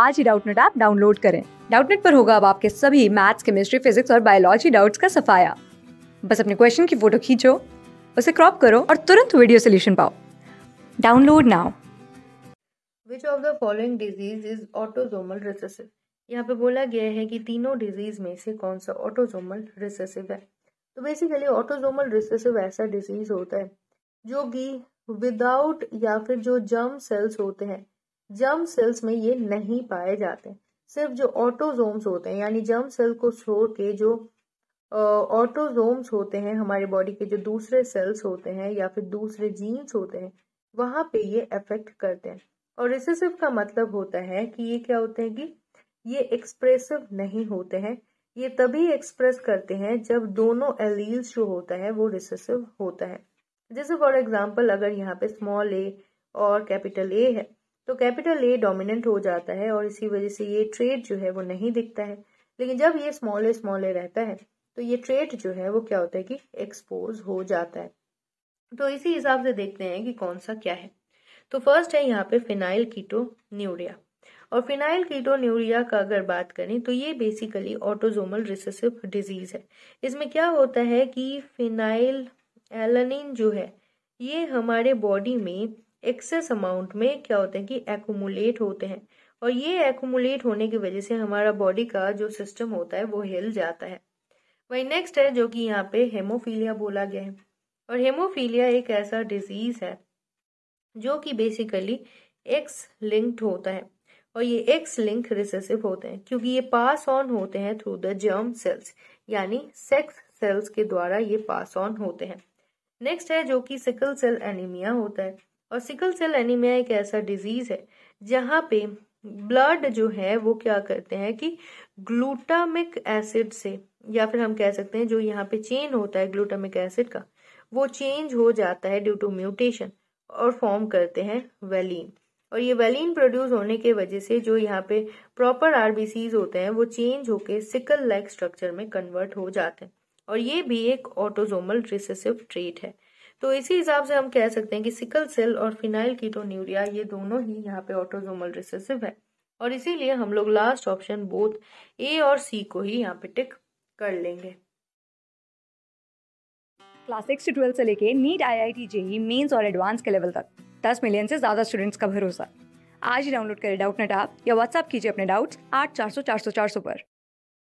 आज ही Doubtnut app download करें डाउटनेट पर होगा अब आपके सभी मैथ्स केमिस्ट्री फिजिक्स और बायोलॉजी डाउट्स का सफाया बस अपने क्वेश्चन की फोटो खींचो उसे क्रॉप करो और तुरंत वीडियो सोल्यूशन पाओ download now which of the following disease is autosomal recessive यहाँ पे बोला गया है कि तीनों डिजीज में से कौन सा ऑटोजोमल रिसेसिव है तो बेसिकली ऑटोजोमल रिसेसिव ऐसा डिजीज होता है जो कि विदाउट या फिर जो जर्म सेल्स होते हैं जर्म सेल्स में ये नहीं पाए जाते सिर्फ जो ऑटोजोम्स होते हैं यानी जर्म सेल को छोड़ के जो ऑटोजोम्स होते हैं हमारे बॉडी के जो दूसरे सेल्स होते हैं या फिर दूसरे जीन्स होते हैं वहां पे ये अफेक्ट करते हैं और रिसेसिव का मतलब होता है कि ये क्या होते हैं कि ये एक्सप्रेसिव नहीं होते हैं ये तभी एक्सप्रेस करते हैं जब दोनों एलील्स जो होता है वो रिसेसिव होता है जैसे फॉर एग्जाम्पल अगर यहाँ पे स्मॉल ए और कैपिटल ए है तो कैपिटल ए डोमिनेंट हो जाता है और इसी वजह से ये ट्रेड जो है वो नहीं दिखता है लेकिन जब ये स्मॉल ए स्मॉल ए रहता है तो ये ट्रेड जो है वो क्या होता है कि एक्सपोज हो जाता है तो इसी हिसाब से देखते हैं कि कौन सा क्या है तो फर्स्ट है यहाँ पे फिनाइल कीटो न्यूरिया और फिनाइल कीटो न्यूरिया का अगर बात करें तो ये बेसिकली ऑटोजोमल रिसेसिव डिजीज है इसमें क्या होता है कि फिनाइल एलानिन जो है ये हमारे बॉडी में एक्सेस अमाउंट में क्या होते हैं कि एकोमुलेट होते हैं और ये एकोमुलेट होने की वजह से हमारा बॉडी का जो सिस्टम होता है वो हिल जाता है वही नेक्स्ट है जो कि यहाँ पे हेमोफीलिया बोला गया है और हेमोफीलिया एक ऐसा डिजीज है जो कि बेसिकली एक्स लिंक्ड होता है और ये एक्स लिंक रिसेसिव होते हैं क्योंकि ये पास ऑन होते हैं थ्रू द जर्म सेल्स यानी सेक्स सेल्स के द्वारा ये पास ऑन होते हैं नेक्स्ट है जो कि सिकल सेल एनीमिया होता है और सिकल सेल एनीमिया एक ऐसा डिजीज है जहाँ पे ब्लड जो है वो क्या करते हैं कि ग्लूटामिक एसिड से या फिर हम कह सकते हैं जो यहाँ पे चेन होता है ग्लूटामिक एसिड का वो चेंज हो जाता है ड्यू टू म्यूटेशन और फॉर्म करते हैं वेलिन और ये वेलिन प्रोड्यूस होने के वजह से जो यहाँ पे प्रॉपर आरबीसीज होते हैं वो चेंज होके सिकल लाइक स्ट्रक्चर में कन्वर्ट हो जाते हैं और ये भी एक ऑटोजोमल रिसेसिव ट्रेट है तो इसी हिसाब से हम कह सकते हैं कि सिकल सेल और फिनाइल कीटोन्यूरिया ये दोनों ही यहाँ पे ऑटोजोमल रिसेसिव है और इसीलिए हम लोग लास्ट ऑप्शन बोथ ए और सी को ही यहाँ पे टिक कर लेंगे क्लास सिक्स टू ट्वेल्थ से लेके NEET I I T JEE mains और एडवांस के लेवल तक दस मिलियन से ज़्यादा स्टूडेंट्स का भरोसा आज ही डाउनलोड करें डाउट नेट आप या व्हाट्सअप कीजिए अपने डाउट्स आठ चार सौ चार सौ चार सौ पर